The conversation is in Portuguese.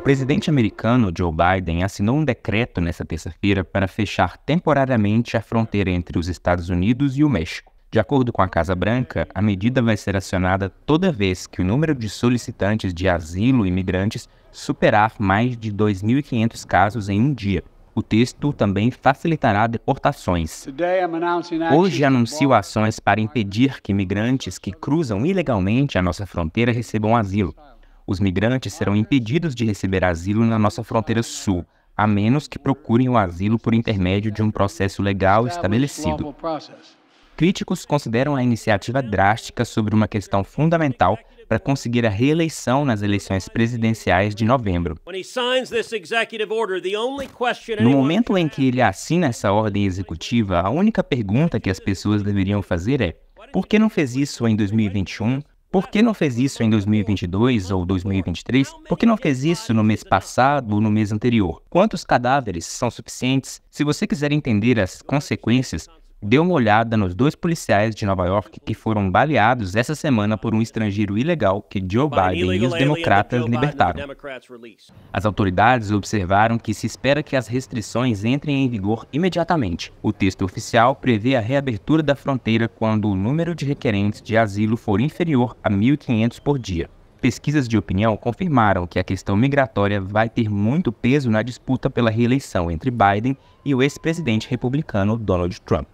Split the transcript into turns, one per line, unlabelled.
O presidente americano Joe Biden assinou um decreto nesta terça-feira para fechar temporariamente a fronteira entre os Estados Unidos e o México. De acordo com a Casa Branca, a medida vai ser acionada toda vez que o número de solicitantes de asilo e superar mais de 2.500 casos em um dia. O texto também facilitará deportações. Hoje anuncio ações para impedir que imigrantes que cruzam ilegalmente a nossa fronteira recebam asilo. Os migrantes serão impedidos de receber asilo na nossa fronteira sul, a menos que procurem o asilo por intermédio de um processo legal estabelecido. Críticos consideram a iniciativa drástica sobre uma questão fundamental para conseguir a reeleição nas eleições presidenciais de novembro. No momento em que ele assina essa ordem executiva, a única pergunta que as pessoas deveriam fazer é: por que não fez isso em 2021, por que não fez isso em 2022 ou 2023? Por que não fez isso no mês passado ou no mês anterior? Quantos cadáveres são suficientes? Se você quiser entender as consequências, deu uma olhada nos dois policiais de Nova York que foram baleados essa semana por um estrangeiro ilegal que Joe Biden e os democratas libertaram. As autoridades observaram que se espera que as restrições entrem em vigor imediatamente. O texto oficial prevê a reabertura da fronteira quando o número de requerentes de asilo for inferior a 1.500 por dia. Pesquisas de opinião confirmaram que a questão migratória vai ter muito peso na disputa pela reeleição entre Biden e o ex-presidente republicano Donald Trump.